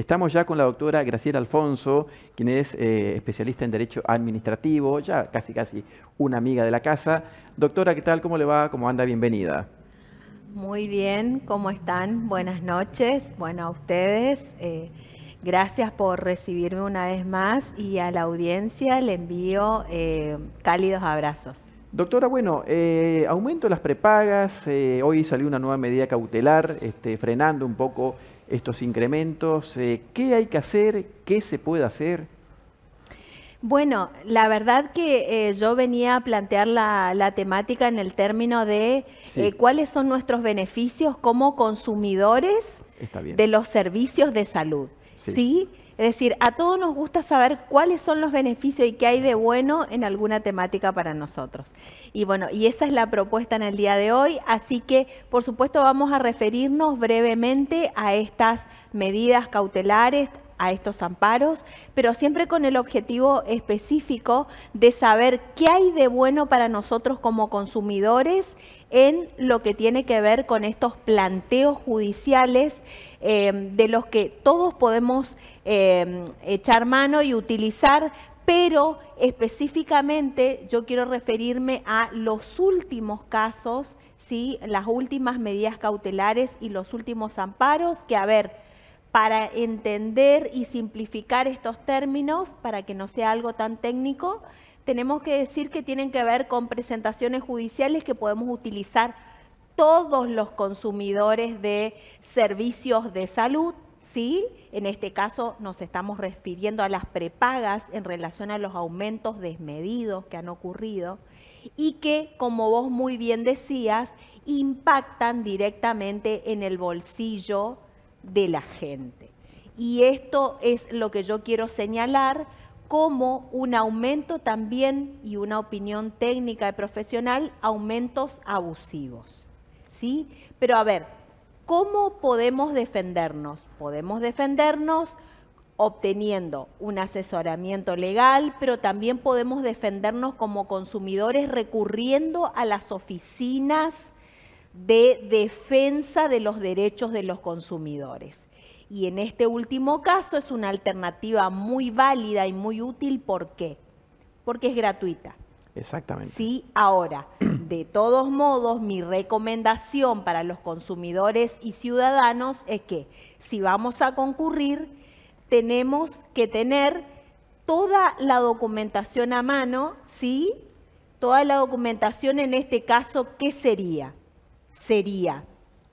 Estamos ya con la doctora Graciela Alfonso, quien es eh, especialista en Derecho Administrativo, ya casi casi una amiga de la casa. Doctora, ¿qué tal? ¿Cómo le va? ¿Cómo anda? Bienvenida. Muy bien, ¿cómo están? Buenas noches. Bueno, a ustedes, eh, gracias por recibirme una vez más y a la audiencia le envío eh, cálidos abrazos. Doctora, bueno, aumento las prepagas, hoy salió una nueva medida cautelar, este, frenando un poco estos incrementos. Eh, ¿Qué hay que hacer? ¿Qué se puede hacer? Bueno, la verdad que eh, yo venía a plantear la, temática en el término de eh, cuáles son nuestros beneficios como consumidores de los servicios de salud. ¿sí? Es decir, a todos nos gusta saber cuáles son los beneficios y qué hay de bueno en alguna temática para nosotros. Y bueno, y esa es la propuesta en el día de hoy, así que por supuesto vamos a referirnos brevemente a estas medidas cautelares, a estos amparos, pero siempre con el objetivo específico de saber qué hay de bueno para nosotros como consumidores en lo que tiene que ver con estos planteos judiciales eh, de los que todos podemos eh, echar mano y utilizar pero específicamente yo quiero referirme a los últimos casos, ¿sí? las últimas medidas cautelares y los últimos amparos, que a ver, para entender y simplificar estos términos, para que no sea algo tan técnico, tenemos que decir que tienen que ver con presentaciones judiciales que podemos utilizar todos los consumidores de servicios de salud, ¿sí? En este caso nos estamos refiriendo a las prepagas en relación a los aumentos desmedidos que han ocurrido y que, como vos muy bien decías, impactan directamente en el bolsillo de la gente. Y esto es lo que yo quiero señalar como un aumento también y una opinión técnica y profesional, aumentos abusivos. ¿sí? Pero a ver, ¿cómo podemos defendernos? Podemos defendernos obteniendo un asesoramiento legal, pero también podemos defendernos como consumidores recurriendo a las oficinas de defensa de los derechos de los consumidores. Y en este último caso es una alternativa muy válida y muy útil. ¿Por qué? Porque es gratuita. Exactamente. Sí, ahora, de todos modos, mi recomendación para los consumidores y ciudadanos es que si vamos a concurrir, tenemos que tener toda la documentación a mano, ¿sí? Toda la documentación en este caso, ¿qué sería? Sería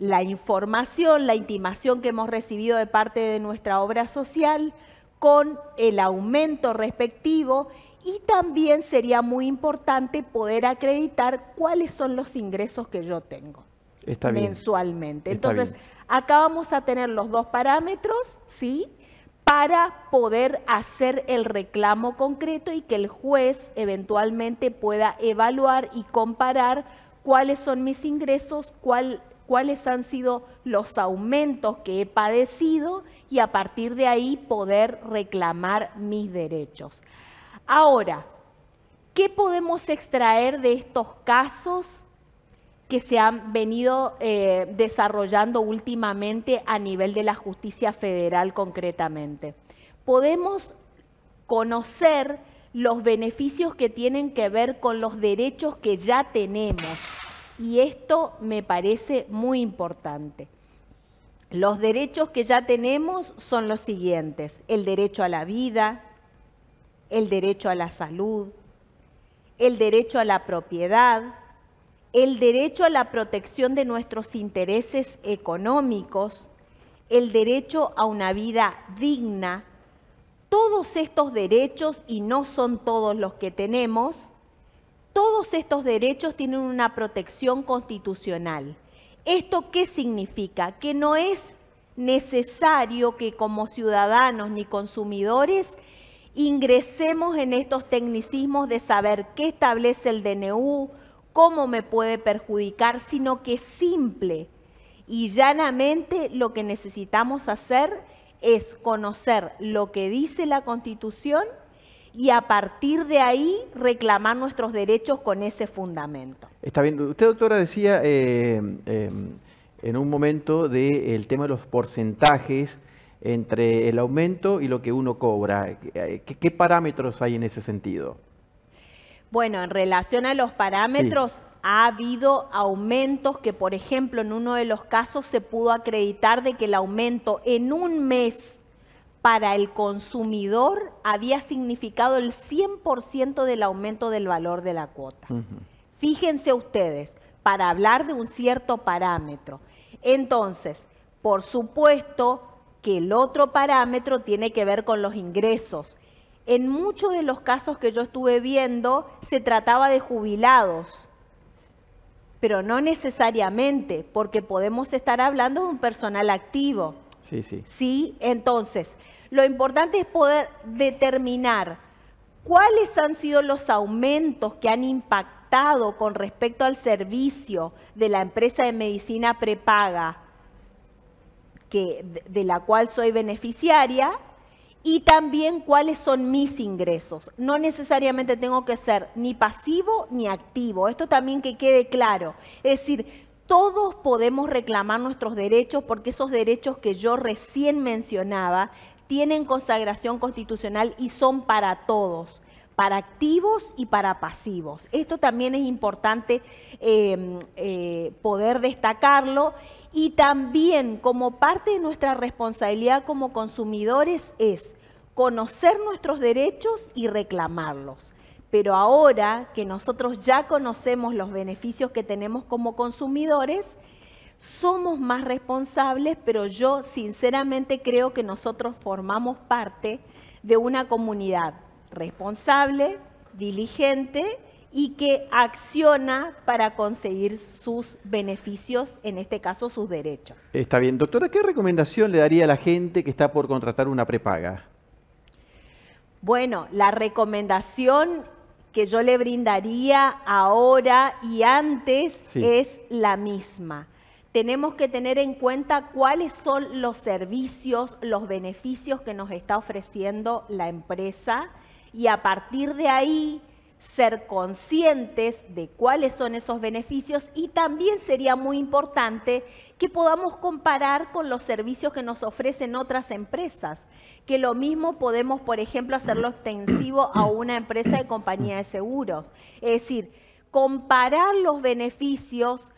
la información, la intimación que hemos recibido de parte de nuestra obra social con el aumento respectivo y también sería muy importante poder acreditar cuáles son los ingresos que yo tengo mensualmente. Entonces, acá vamos a tener los dos parámetros, ¿sí? Para poder hacer el reclamo concreto y que el juez eventualmente pueda evaluar y comparar cuáles son mis ingresos, cuál cuáles han sido los aumentos que he padecido y a partir de ahí poder reclamar mis derechos. Ahora, ¿qué podemos extraer de estos casos que se han venido eh, desarrollando últimamente a nivel de la justicia federal concretamente? Podemos conocer los beneficios que tienen que ver con los derechos que ya tenemos y esto me parece muy importante. Los derechos que ya tenemos son los siguientes, el derecho a la vida, el derecho a la salud, el derecho a la propiedad, el derecho a la protección de nuestros intereses económicos, el derecho a una vida digna. Todos estos derechos, y no son todos los que tenemos, estos derechos tienen una protección constitucional. ¿Esto qué significa? Que no es necesario que como ciudadanos ni consumidores ingresemos en estos tecnicismos de saber qué establece el DNU, cómo me puede perjudicar, sino que simple y llanamente lo que necesitamos hacer es conocer lo que dice la Constitución y a partir de ahí reclamar nuestros derechos con ese fundamento. Está bien. Usted, doctora, decía eh, em, en un momento del tema de los porcentajes entre el aumento y lo que uno cobra. Eh, ¿Qué, parámetros hay en ese sentido? Bueno, en relación a los parámetros, ha habido aumentos que, por ejemplo, en uno de los casos se pudo acreditar de que el aumento en un mes para el consumidor había significado el 100% del aumento del valor de la cuota. Fíjense ustedes, para hablar de un cierto parámetro. Entonces, por supuesto que el otro parámetro tiene que ver con los ingresos. En muchos de los casos que yo estuve viendo, se trataba de jubilados, pero no necesariamente, porque podemos estar hablando de un personal activo. Sí, sí. Sí, entonces, lo importante es poder determinar cuáles han sido los aumentos que han impactado con respecto al servicio de la empresa de medicina prepaga que, de la cual soy beneficiaria y también cuáles son mis ingresos. No necesariamente tengo que ser ni pasivo ni activo. Esto también que quede claro. Es decir, todos podemos reclamar nuestros derechos porque esos derechos que yo recién mencionaba tienen consagración constitucional y son para todos para activos y para pasivos. Esto también es importante em, eh, poder destacarlo y también como parte de nuestra responsabilidad como consumidores es conocer nuestros derechos y reclamarlos. Pero ahora que nosotros ya conocemos los beneficios que tenemos como consumidores, somos más responsables, pero yo sinceramente creo que nosotros formamos parte de una comunidad responsable, diligente y que acciona para conseguir sus beneficios, en este caso sus derechos. Está bien. Doctora, ¿qué recomendación le daría a la gente que está por contratar una prepaga? Bueno, la recomendación que yo le brindaría ahora y antes es la misma tenemos que tener en cuenta cuáles son los servicios, los beneficios que nos está ofreciendo la empresa y a partir de ahí ser conscientes de cuáles son esos beneficios y también sería muy importante que podamos comparar con los servicios que nos ofrecen otras empresas, que lo mismo podemos, por ejemplo, hacerlo extensivo a una empresa de compañía de seguros. Es decir, comparar los beneficios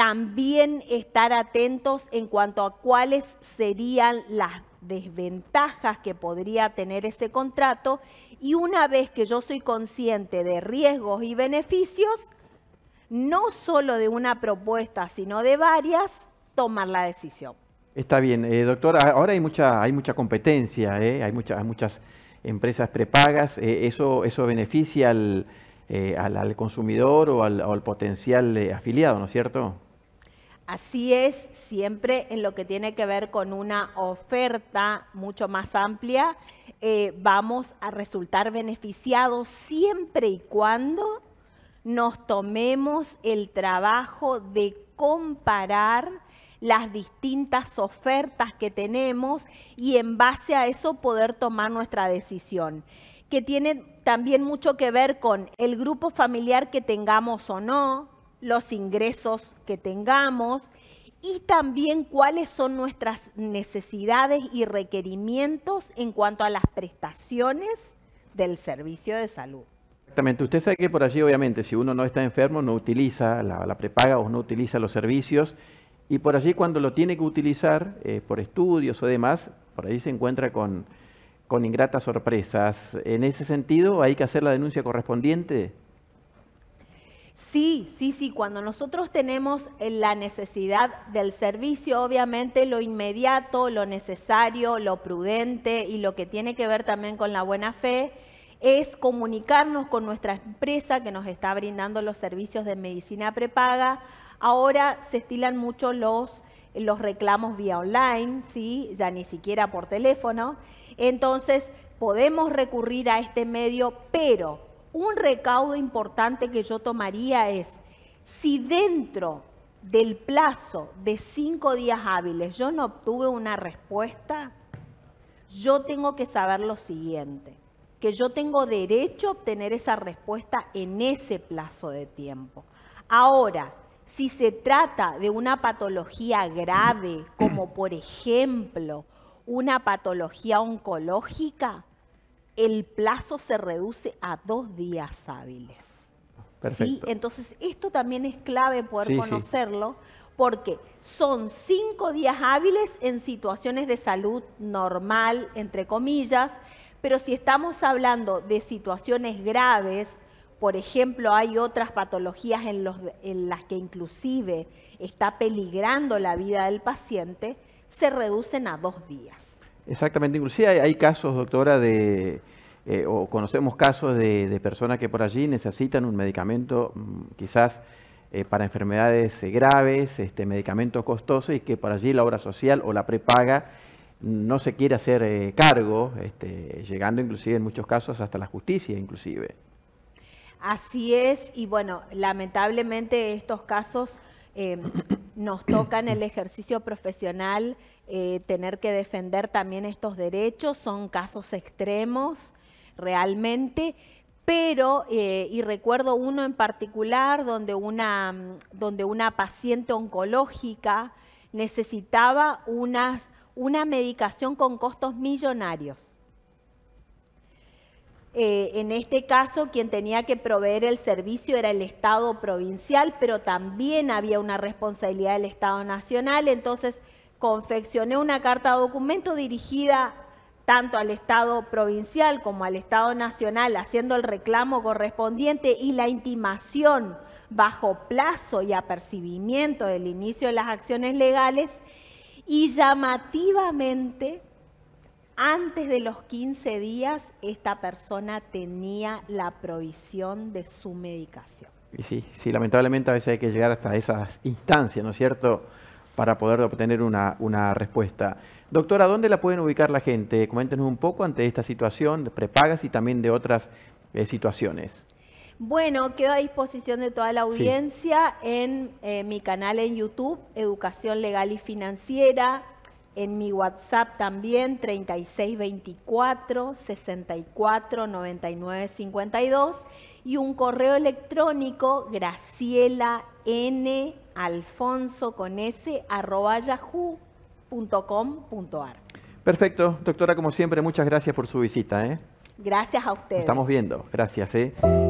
también estar atentos en cuanto a cuáles serían las desventajas que podría tener ese contrato y una vez que yo soy consciente de riesgos y beneficios, no solo de una propuesta, sino de varias, tomar la decisión. Está bien, eh, doctora, ahora hay mucha, hay mucha competencia, eh, hay, muchas empresas prepagas, eh, eso, eso beneficia al, consumidor o al, o al potencial afiliado, ¿no es cierto? Así es, siempre en lo que tiene que ver con una oferta mucho más amplia, eh, vamos a resultar beneficiados siempre y cuando nos tomemos el trabajo de comparar las distintas ofertas que tenemos y en base a eso poder tomar nuestra decisión, que tiene también mucho que ver con el grupo familiar que tengamos o no, los ingresos que tengamos y también cuáles son nuestras necesidades y requerimientos en cuanto a las prestaciones del servicio de salud. Exactamente, usted sabe que por allí obviamente si uno no está enfermo no utiliza la, prepaga o no utiliza los servicios y por allí cuando lo tiene que utilizar eh, por estudios o demás, por allí se encuentra con, con ingratas sorpresas. En ese sentido hay que hacer la denuncia correspondiente Sí, sí, sí, cuando nosotros tenemos eh, la necesidad del servicio, obviamente lo inmediato, lo necesario, lo prudente y lo que tiene que ver también con la buena fe es comunicarnos con nuestra empresa que nos está brindando los servicios de medicina prepaga. Ahora se estilan mucho los, los reclamos vía online, ¿sí? ya ni siquiera por teléfono. Entonces podemos recurrir a este medio, pero un recaudo importante que yo tomaría es, si dentro del plazo de cinco días hábiles yo no obtuve una respuesta, yo tengo que saber lo siguiente, que yo tengo derecho a obtener esa respuesta en ese plazo de tiempo. Ahora, si se trata de una patología grave, como por ejemplo una patología oncológica, el plazo se reduce a dos días hábiles. Perfecto. Entonces, esto también es clave poder conocerlo, porque son cinco días hábiles en situaciones de salud normal, entre comillas, pero si estamos hablando de situaciones graves, por ejemplo, hay otras patologías en, en las que inclusive está peligrando la vida del paciente, se reducen a dos días. Exactamente, inclusive hay, casos, doctora, de, eh, o conocemos casos de, personas que por allí necesitan un medicamento mm, quizás eh, para enfermedades eh, graves, este, medicamentos costosos y que por allí la obra social o la prepaga no se quiere hacer cargo, este, llegando inclusive en muchos casos hasta la justicia inclusive. Así es, y bueno, lamentablemente estos casos em, nos toca en el ejercicio profesional eh, tener que defender también estos derechos, son casos extremos realmente, pero, eh, y recuerdo uno en particular donde una, donde una paciente oncológica necesitaba una medicación con costos millonarios eh, en este caso, quien tenía que proveer el servicio era el Estado provincial, pero también había una responsabilidad del Estado nacional. Entonces, confeccioné una carta de documento dirigida tanto al Estado provincial como al Estado nacional, haciendo el reclamo correspondiente y la intimación bajo plazo y apercibimiento del inicio de las acciones legales. Y llamativamente, antes de los 15 días esta persona tenía la provisión de su medicación. Y sí, sí, lamentablemente a veces hay que llegar hasta esas instancias, ¿no es cierto?, para poder obtener una, respuesta. Doctora, ¿dónde la pueden ubicar la gente? Coméntenos un poco ante esta situación de prepagas y también de otras eh, situaciones. Bueno, quedo a disposición de toda la audiencia en eh, mi canal en YouTube, Educación Legal y Financiera, en mi WhatsApp también, 3624 64 Y un correo electrónico, Graciela N. Alfonso con S, arroba Perfecto, doctora, como siempre, muchas gracias por su visita. ¿eh? Gracias a usted. estamos viendo, gracias. ¿eh?